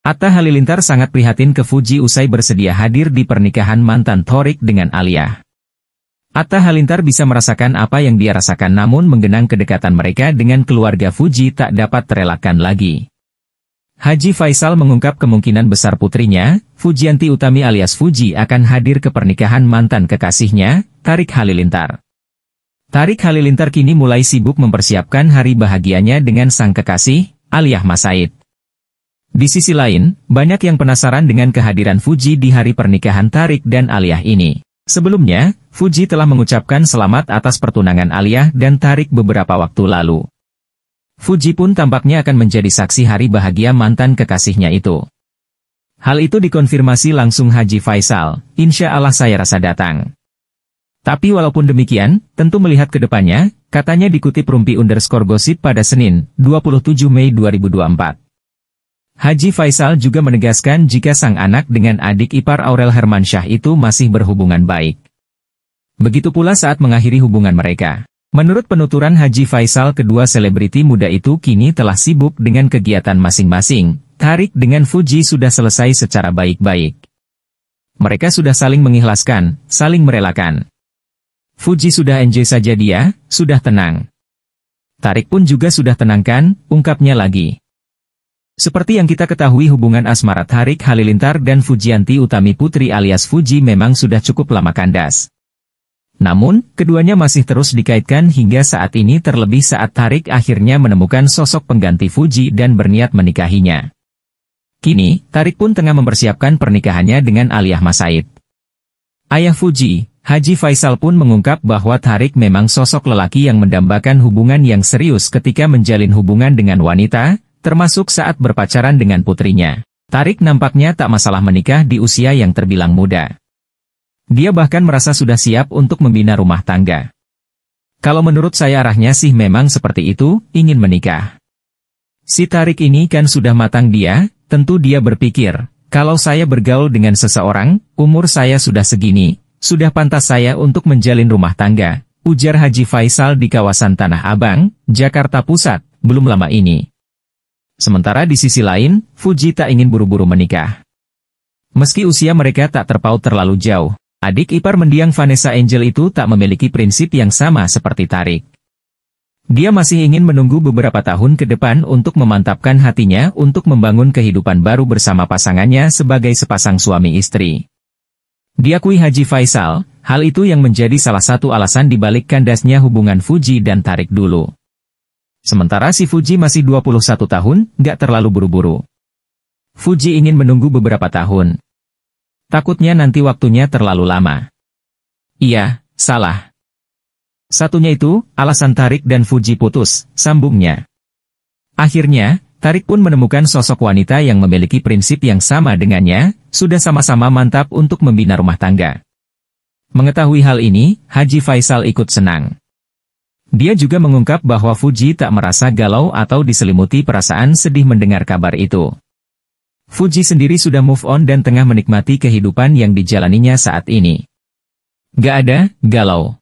Atta Halilintar sangat prihatin ke Fuji usai bersedia hadir di pernikahan mantan Torik dengan Alia. Atta Halilintar bisa merasakan apa yang dia rasakan namun menggenang kedekatan mereka dengan keluarga Fuji tak dapat terelakkan lagi. Haji Faisal mengungkap kemungkinan besar putrinya, Fujianti Utami alias Fuji akan hadir ke pernikahan mantan kekasihnya, Tarik Halilintar. Tarik Halilintar kini mulai sibuk mempersiapkan hari bahagianya dengan sang kekasih, Aliyah Masaid. Di sisi lain, banyak yang penasaran dengan kehadiran Fuji di hari pernikahan Tarik dan Aliyah ini. Sebelumnya, Fuji telah mengucapkan selamat atas pertunangan Aliyah dan Tarik beberapa waktu lalu. Fuji pun tampaknya akan menjadi saksi hari bahagia mantan kekasihnya itu. Hal itu dikonfirmasi langsung Haji Faisal, insya Allah saya rasa datang. Tapi walaupun demikian, tentu melihat ke depannya, katanya dikutip Rumpi underscore gosip pada Senin, 27 Mei 2024. Haji Faisal juga menegaskan jika sang anak dengan adik ipar Aurel Hermansyah itu masih berhubungan baik. Begitu pula saat mengakhiri hubungan mereka. Menurut penuturan Haji Faisal kedua selebriti muda itu kini telah sibuk dengan kegiatan masing-masing, Tarik dengan Fuji sudah selesai secara baik-baik. Mereka sudah saling mengikhlaskan, saling merelakan. Fuji sudah enjoy saja dia, sudah tenang. Tarik pun juga sudah tenangkan, ungkapnya lagi. Seperti yang kita ketahui hubungan asmara Tarik Halilintar dan Fujianti Utami Putri alias Fuji memang sudah cukup lama kandas. Namun, keduanya masih terus dikaitkan hingga saat ini terlebih saat Tarik akhirnya menemukan sosok pengganti Fuji dan berniat menikahinya. Kini, Tarik pun tengah mempersiapkan pernikahannya dengan Aliyah Masaid. Ayah Fuji, Haji Faisal pun mengungkap bahwa Tarik memang sosok lelaki yang mendambakan hubungan yang serius ketika menjalin hubungan dengan wanita, termasuk saat berpacaran dengan putrinya. Tarik nampaknya tak masalah menikah di usia yang terbilang muda. Dia bahkan merasa sudah siap untuk membina rumah tangga. Kalau menurut saya arahnya sih memang seperti itu, ingin menikah. Si Tarik ini kan sudah matang dia, tentu dia berpikir, kalau saya bergaul dengan seseorang, umur saya sudah segini, sudah pantas saya untuk menjalin rumah tangga, ujar Haji Faisal di kawasan Tanah Abang, Jakarta Pusat, belum lama ini. Sementara di sisi lain, Fuji tak ingin buru-buru menikah. Meski usia mereka tak terpaut terlalu jauh, adik ipar mendiang Vanessa Angel itu tak memiliki prinsip yang sama seperti Tarik. Dia masih ingin menunggu beberapa tahun ke depan untuk memantapkan hatinya untuk membangun kehidupan baru bersama pasangannya sebagai sepasang suami istri. Diakui Haji Faisal, hal itu yang menjadi salah satu alasan dibalik kandasnya hubungan Fuji dan Tarik dulu. Sementara si Fuji masih 21 tahun, gak terlalu buru-buru. Fuji ingin menunggu beberapa tahun. Takutnya nanti waktunya terlalu lama. Iya, salah. Satunya itu, alasan Tarik dan Fuji putus, sambungnya. Akhirnya, Tarik pun menemukan sosok wanita yang memiliki prinsip yang sama dengannya, sudah sama-sama mantap untuk membina rumah tangga. Mengetahui hal ini, Haji Faisal ikut senang. Dia juga mengungkap bahwa Fuji tak merasa galau atau diselimuti perasaan sedih mendengar kabar itu. Fuji sendiri sudah move on dan tengah menikmati kehidupan yang dijalaninya saat ini. Gak ada, galau.